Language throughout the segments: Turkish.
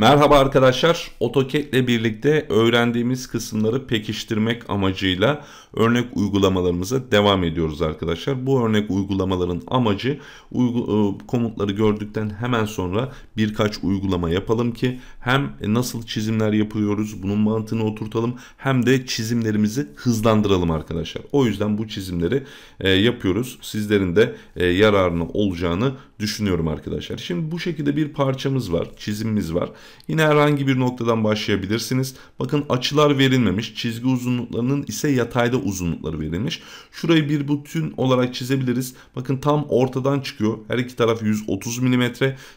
Merhaba arkadaşlar. AutoCAD ile birlikte öğrendiğimiz kısımları pekiştirmek amacıyla örnek uygulamalarımıza devam ediyoruz arkadaşlar. Bu örnek uygulamaların amacı uygu e, komutları gördükten hemen sonra birkaç uygulama yapalım ki hem nasıl çizimler yapıyoruz bunun mantığını oturtalım hem de çizimlerimizi hızlandıralım arkadaşlar. O yüzden bu çizimleri e, yapıyoruz. Sizlerin de e, yararını olacağını düşünüyorum arkadaşlar. Şimdi bu şekilde bir parçamız var, çizimimiz var. Yine herhangi bir noktadan başlayabilirsiniz. Bakın açılar verilmemiş. Çizgi uzunluklarının ise yatayda uzunlukları verilmiş. Şurayı bir bütün olarak çizebiliriz. Bakın tam ortadan çıkıyor. Her iki taraf 130 mm.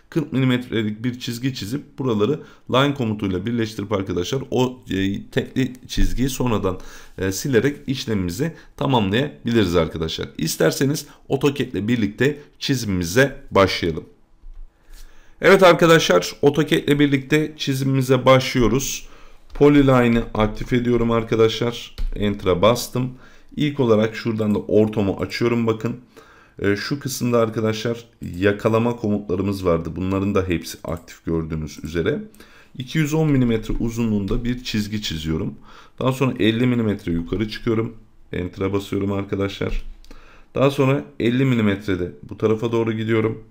40 mm'lik bir çizgi çizip buraları line komutuyla birleştirip arkadaşlar o e, tekli çizgiyi sonradan e, silerek işlemimizi tamamlayabiliriz arkadaşlar. İsterseniz AutoCAD ile birlikte çizimimize başlayalım. Evet arkadaşlar AutoCAD ile birlikte çizimimize başlıyoruz. Polyline'ı aktif ediyorum arkadaşlar. Enter'a bastım. İlk olarak şuradan da ortomu açıyorum bakın. Ee, şu kısımda arkadaşlar yakalama komutlarımız vardı. Bunların da hepsi aktif gördüğünüz üzere. 210 mm uzunluğunda bir çizgi çiziyorum. Daha sonra 50 mm yukarı çıkıyorum. Enter'a basıyorum arkadaşlar. Daha sonra 50 mm'de bu tarafa doğru gidiyorum.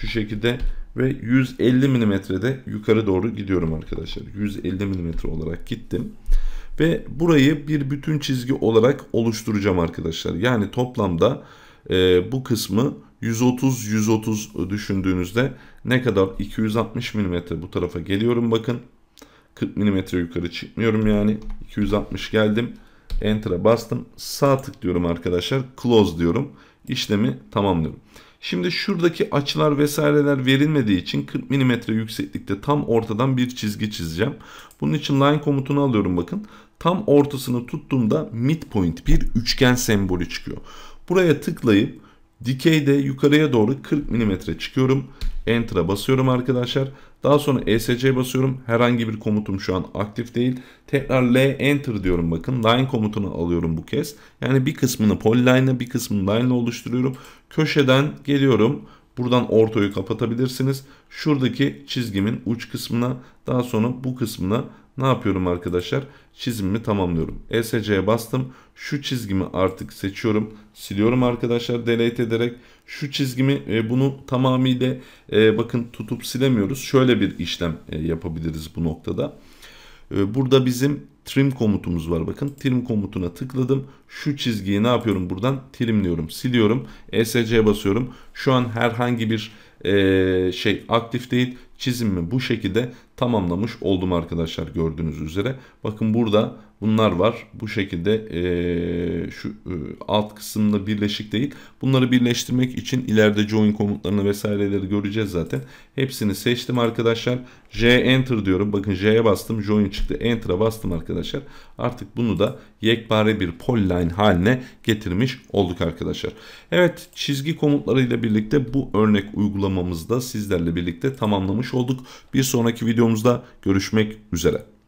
Şu şekilde ve 150 milimetrede yukarı doğru gidiyorum arkadaşlar. 150 milimetre olarak gittim. Ve burayı bir bütün çizgi olarak oluşturacağım arkadaşlar. Yani toplamda e, bu kısmı 130-130 düşündüğünüzde ne kadar 260 milimetre bu tarafa geliyorum bakın. 40 milimetre yukarı çıkmıyorum yani. 260 geldim. Enter'a bastım. Sağ tıklıyorum arkadaşlar. Close diyorum. İşlemi tamamlıyorum. Şimdi şuradaki açılar vesaireler verilmediği için 40 mm yükseklikte tam ortadan bir çizgi çizeceğim. Bunun için line komutunu alıyorum bakın. Tam ortasını tuttuğumda midpoint bir üçgen sembolü çıkıyor. Buraya tıklayıp Dikeyde yukarıya doğru 40 mm çıkıyorum. Enter'a basıyorum arkadaşlar. Daha sonra ESC basıyorum. Herhangi bir komutum şu an aktif değil. Tekrar L Enter diyorum bakın. Line komutunu alıyorum bu kez. Yani bir kısmını polyline'la bir kısmını line'la oluşturuyorum. Köşeden geliyorum. Buradan ortayı kapatabilirsiniz. Şuradaki çizgimin uç kısmına daha sonra bu kısmına ne yapıyorum arkadaşlar? Çizimimi tamamlıyorum. ESC'ye bastım. Şu çizgimi artık seçiyorum. Siliyorum arkadaşlar delete ederek. Şu çizgimi e, bunu tamamıyla e, bakın tutup silemiyoruz. Şöyle bir işlem e, yapabiliriz bu noktada. burada bizim trim komutumuz var bakın. Trim komutuna tıkladım. Şu çizgiyi ne yapıyorum buradan? Trimliyorum, siliyorum. ESC basıyorum. Şu an herhangi bir e, şey aktif değil. Çizimimi bu şekilde tamamlamış oldum arkadaşlar gördüğünüz üzere. Bakın burada bunlar var. Bu şekilde e, şu e, alt kısımda birleşik değil. Bunları birleştirmek için ileride join komutlarını vesaireleri göreceğiz zaten. Hepsini seçtim arkadaşlar. J enter diyorum. Bakın J'ye bastım. Join çıktı. Enter'a bastım arkadaşlar arkadaşlar. Artık bunu da yekpare bir polyline haline getirmiş olduk arkadaşlar. Evet çizgi komutlarıyla birlikte bu örnek uygulamamızda sizlerle birlikte tamamlamış olduk. Bir sonraki videomuzda görüşmek üzere.